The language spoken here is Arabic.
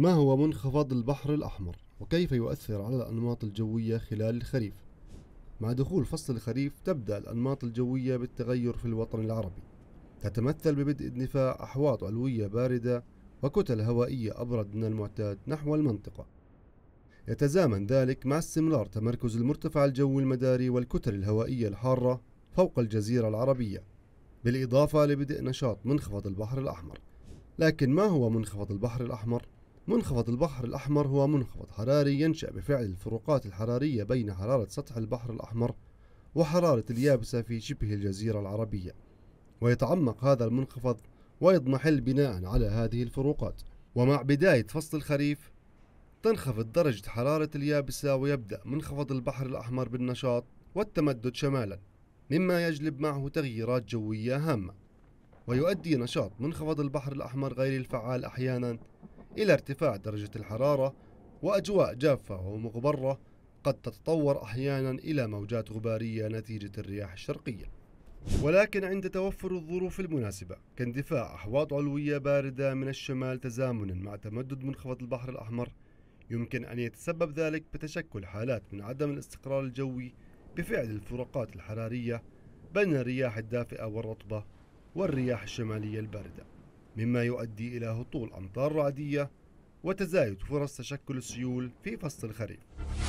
ما هو منخفض البحر الأحمر؟ وكيف يؤثر على الأنماط الجوية خلال الخريف؟ مع دخول فصل الخريف تبدأ الأنماط الجوية بالتغير في الوطن العربي تتمثل ببدء اندفاع أحواض علوية باردة وكتل هوائية أبرد من المعتاد نحو المنطقة يتزامن ذلك مع استمرار تمركز المرتفع الجوي المداري والكتل الهوائية الحارة فوق الجزيرة العربية بالإضافة لبدء نشاط منخفض البحر الأحمر لكن ما هو منخفض البحر الأحمر؟ منخفض البحر الأحمر هو منخفض حراري ينشأ بفعل الفروقات الحرارية بين حرارة سطح البحر الأحمر وحرارة اليابسة في شبه الجزيرة العربية ويتعمق هذا المنخفض ويضمحل بناء على هذه الفروقات ومع بداية فصل الخريف تنخفض درجة حرارة اليابسة ويبدأ منخفض البحر الأحمر بالنشاط والتمدد شمالا مما يجلب معه تغييرات جوية هامة ويؤدي نشاط منخفض البحر الأحمر غير الفعال أحيانا إلى ارتفاع درجة الحرارة وأجواء جافة ومغبرة قد تتطور أحيانا إلى موجات غبارية نتيجة الرياح الشرقية ولكن عند توفر الظروف المناسبة كاندفاع أحواض علوية باردة من الشمال تزامنا مع تمدد منخفض البحر الأحمر يمكن أن يتسبب ذلك بتشكل حالات من عدم الاستقرار الجوي بفعل الفرقات الحرارية بين الرياح الدافئة والرطبة والرياح الشمالية الباردة مما يؤدي إلى هطول أمطار رعدية وتزايد فرص تشكل السيول في فصل الخريف